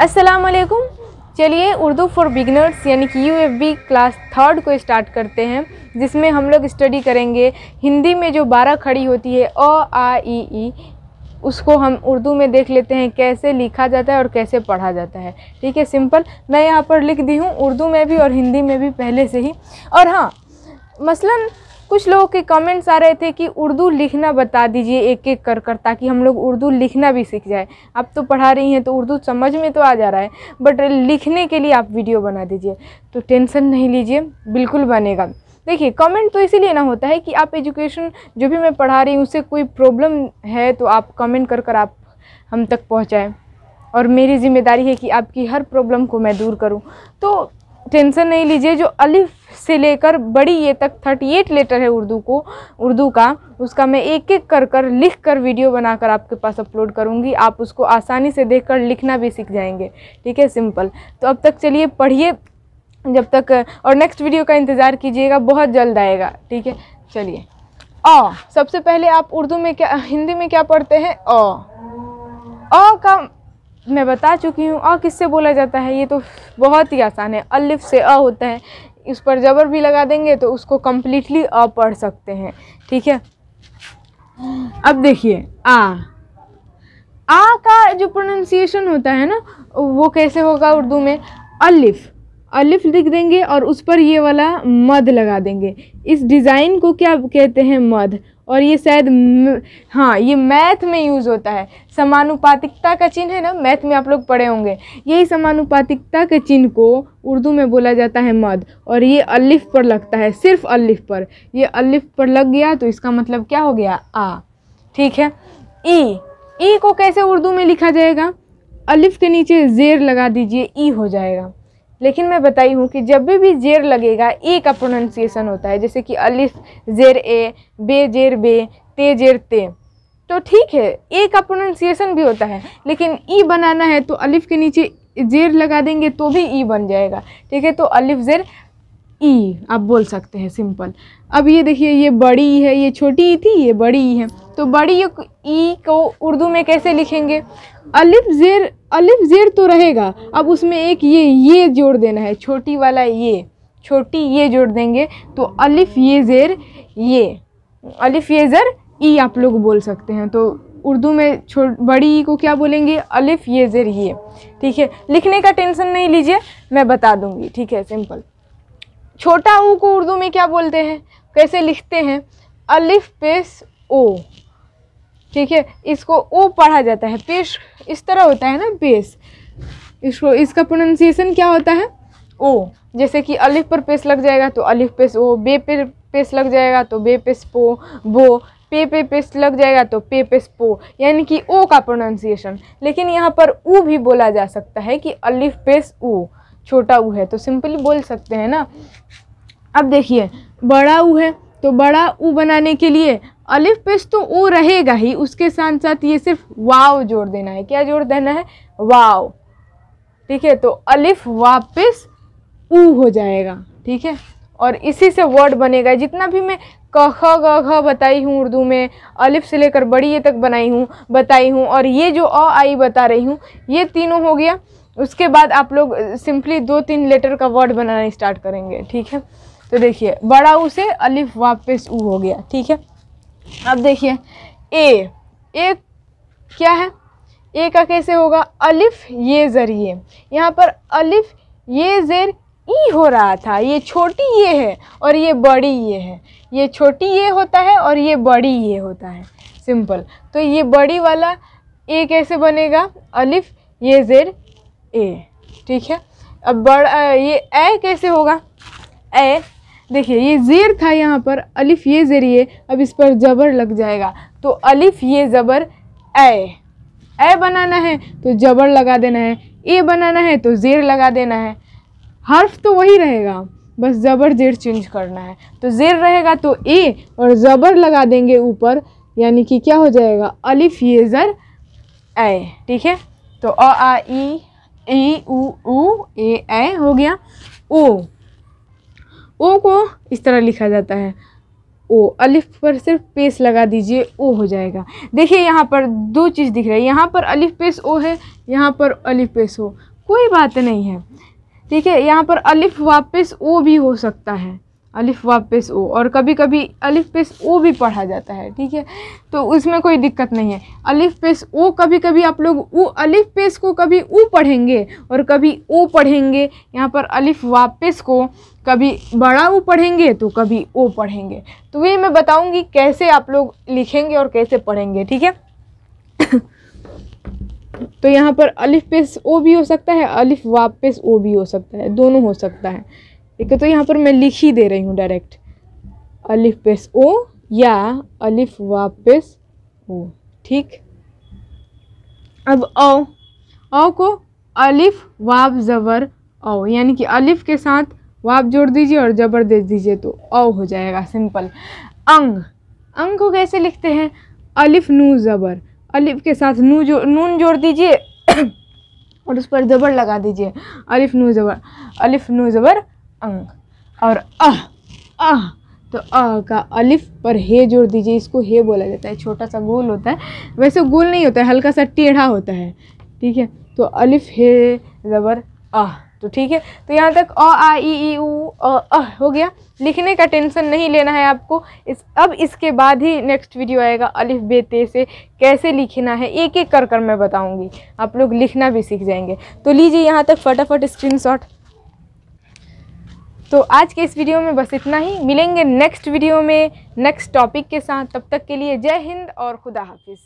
असलकुम चलिए Urdu for beginners यानी कि बी क्लास थर्ड को स्टार्ट करते हैं जिसमें हम लोग स्टडी करेंगे हिंदी में जो बारह खड़ी होती है अ आ ई ई उसको हम उर्दू में देख लेते हैं कैसे लिखा जाता है और कैसे पढ़ा जाता है ठीक है सिंपल मैं यहाँ पर लिख दी हूँ उर्दू में भी और हिंदी में भी पहले से ही और हाँ मसलन कुछ लोगों के कमेंट्स आ रहे थे कि उर्दू लिखना बता दीजिए एक एक कर कर ताकि हम लोग उर्दू लिखना भी सीख जाए आप तो पढ़ा रही हैं तो उर्दू समझ में तो आ जा रहा है बट लिखने के लिए आप वीडियो बना दीजिए तो टेंशन नहीं लीजिए बिल्कुल बनेगा देखिए कमेंट तो इसीलिए ना होता है कि आप एजुकेशन जो भी मैं पढ़ा रही हूँ उससे कोई प्रॉब्लम है तो आप कमेंट कर कर आप हम तक पहुँचाएँ और मेरी जिम्मेदारी है कि आपकी हर प्रॉब्लम को मैं दूर करूँ तो टेंशन नहीं लीजिए जो अलिफ से लेकर बड़ी ये तक थर्टी एट लेटर है उर्दू को उर्दू का उसका मैं एक एक कर कर लिख कर वीडियो बनाकर आपके पास अपलोड करूँगी आप उसको आसानी से देख कर लिखना भी सीख जाएंगे ठीक है सिंपल तो अब तक चलिए पढ़िए जब तक और नेक्स्ट वीडियो का इंतज़ार कीजिएगा बहुत जल्द आएगा ठीक है चलिए अ सबसे पहले आप उर्दू में क्या हिंदी में क्या पढ़ते हैं अ अ का मैं बता चुकी हूँ अ किससे बोला जाता है ये तो बहुत ही आसान है अलिफ से अ होता है उस पर ज़बर भी लगा देंगे तो उसको कम्प्लीटली अ पढ़ सकते हैं ठीक है अब देखिए आ आ का जो प्रोनाउंसिएशन होता है ना वो कैसे होगा उर्दू में अलिफ अलिफ लिख देंगे और उस पर ये वाला मद लगा देंगे इस डिज़ाइन को क्या कहते हैं मद और ये शायद हाँ ये मैथ में यूज़ होता है समानुपातिकता का चिन्ह है ना मैथ में आप लोग पढ़े होंगे यही समानुपातिकता के चिन्ह को उर्दू में बोला जाता है मद और ये अलिफ पर लगता है सिर्फ अलिफ पर ये अलिफ पर लग गया तो इसका मतलब क्या हो गया आ ठीक है ई ई को कैसे उर्दू में लिखा जाएगा अलिफ के नीचे जेर लगा दीजिए ई हो जाएगा लेकिन मैं बताई हूँ कि जब भी भी जेर लगेगा ए का प्रोनाउंसिएशन होता है जैसे कि अलिफ जेर ए बे जेर बे ते जेर ते तो ठीक है ए का प्रोनाउंसिएशन भी होता है लेकिन ई बनाना है तो अलिफ के नीचे जेर लगा देंगे तो भी ई बन जाएगा ठीक है तो अलिफ जेर ई आप बोल सकते हैं सिंपल अब ये देखिए ये बड़ी ई है ये छोटी ई थी ये बड़ी ई है तो बड़ी ई को उर्दू में कैसे लिखेंगे अलिफ जेर अलिफ जेर तो रहेगा अब उसमें एक ये ये जोड़ देना है छोटी वाला ये छोटी ये जोड़ देंगे तो अलिफ ये जेर ये अलिफ ये ज़र ई आप लोग बोल सकते हैं तो उर्दू में छो बड़ी ई को क्या बोलेंगे अलिफ ये जेर ये ठीक है लिखने का टेंशन नहीं लीजिए मैं बता दूँगी ठीक है सिंपल छोटा ऊ को उर्दू में क्या बोलते हैं कैसे लिखते हैं अलिफ पेश ओ ठीक है इसको ओ पढ़ा जाता है पेश इस तरह होता है ना पेश इसको इसका प्रोनाउंसिएशन क्या होता है ओ जैसे कि अलिफ पर पेश लग जाएगा तो अलिफ पेश ओ बे पे पेश लग जाएगा तो बे पेश पो बो पे पे पेश लग जाएगा तो पे पेस पो यानी कि ओ का प्रोनाउंसिएशन लेकिन यहाँ पर ऊ भी बोला जा सकता है कि अलिफ पेस ऊ छोटा ऊ है तो सिंपली बोल सकते हैं ना अब देखिए बड़ा ऊ है तो बड़ा ऊ बनाने के लिए अलिफ पेश तो ओ रहेगा ही उसके साथ साथ ये सिर्फ वाव जोड़ देना है क्या जोड़ देना है वाव ठीक है तो अलिफ वापस ऊ हो जाएगा ठीक है और इसी से वर्ड बनेगा जितना भी मैं क ख ग घ बताई हूँ उर्दू में अलिफ से लेकर बड़ी ये तक बनाई हूँ बताई हूँ और ये जो अ आई बता रही हूँ ये तीनों हो गया उसके बाद आप लोग सिंपली दो तीन लेटर का वर्ड बनाना स्टार्ट करेंगे ठीक है तो देखिए बड़ा उसे से अलिफ वापस ऊ हो गया ठीक है अब देखिए ए ए क्या है ए का कैसे होगा अलिफ ये ज़रिए यहाँ पर अलिफ ये ज़ेर ई हो रहा था ये छोटी ये है और ये बड़ी ये है ये छोटी ये होता है और ये बड़ी ये होता है सिंपल तो ये बड़ी वाला ए कैसे बनेगा अलिफ ये ज़ेर ए ठीक है अब बड़ा ये ए कैसे होगा ए देखिए ये ज़ेर था यहाँ पर अलिफ ये ज़रिए अब इस पर ज़बर लग जाएगा तो अलिफ ये ज़बर ए ए बनाना है तो ज़बर लगा देना है ए बनाना है तो ज़ेर लगा देना है हर्फ तो वही रहेगा बस ज़बर ज़ेर चेंज करना है तो ज़ेर रहेगा तो ए और ज़बर लगा देंगे ऊपर यानी कि क्या हो जाएगा अलिफ ये ज़र ए ठीक है तो अ आ ई ए ऊ ऊ ए ऐ हो गया ओ ओ को इस तरह लिखा जाता है ओ अलिफ पर सिर्फ पेस लगा दीजिए ओ हो जाएगा देखिए यहाँ पर दो चीज़ दिख रही है यहाँ पर अलिफ पेस ओ है यहाँ पर अलिफ पेस ओ कोई बात नहीं है ठीक है यहाँ पर अलिफ वापस ओ भी हो सकता है अलिफ वापस ओ और कभी कभी अलिफ पेस ओ भी पढ़ा जाता है ठीक है तो उसमें कोई दिक्कत नहीं है अलिफ पेस ओ कभी कभी आप लोग उ अलिफ पेस को कभी उ पढ़ेंगे और कभी ओ पढ़ेंगे यहाँ पर अलिफ वापस को कभी बड़ा उ पढ़ेंगे तो कभी ओ पढ़ेंगे तो वही मैं बताऊँगी कैसे आप लोग लिखेंगे और कैसे पढ़ेंगे ठीक है तो यहाँ पर अलिफ पेस ओ भी हो सकता है अलिफ वापस ओ भी हो सकता है दोनों हो सकता है देखो तो यहाँ पर मैं लिख ही दे रही हूँ डायरेक्ट अलिफ पेस ओ या अलिफ वापस ओ ठीक अब ओ ओ को अलिफ वाब ज़बर ओ यानी कि अलिफ के साथ वाब जोड़ दीजिए और ज़बर दे दीजिए तो ओ हो जाएगा सिंपल अंग अंग को कैसे लिखते हैं अलिफ नू ज़बर अलिफ के साथ नू जो नून जोड़ दीजिए और उस पर ज़बर लगा दीजिए अलिफ नू ज़बर अलिफ नू ज़बर अंग और अह अह तो अ का अलिफ पर हे जोड़ दीजिए इसको हे बोला जाता है छोटा सा गोल होता है वैसे गोल नहीं होता है हल्का सा टेढ़ा होता है ठीक है तो अलिफ हे ज़बर अह तो ठीक है तो यहाँ तक अ आ ई ई ऊ अ अह हो गया लिखने का टेंशन नहीं लेना है आपको इस अब इसके बाद ही नेक्स्ट वीडियो आएगा अलिफ बे ते से कैसे लिखना है एक एक कर कर मैं बताऊँगी आप लोग लिखना भी सीख जाएंगे तो लीजिए यहाँ तक फटाफट स्क्रीनशॉट तो आज के इस वीडियो में बस इतना ही मिलेंगे नेक्स्ट वीडियो में नेक्स्ट टॉपिक के साथ तब तक के लिए जय हिंद और खुदा हाफिज़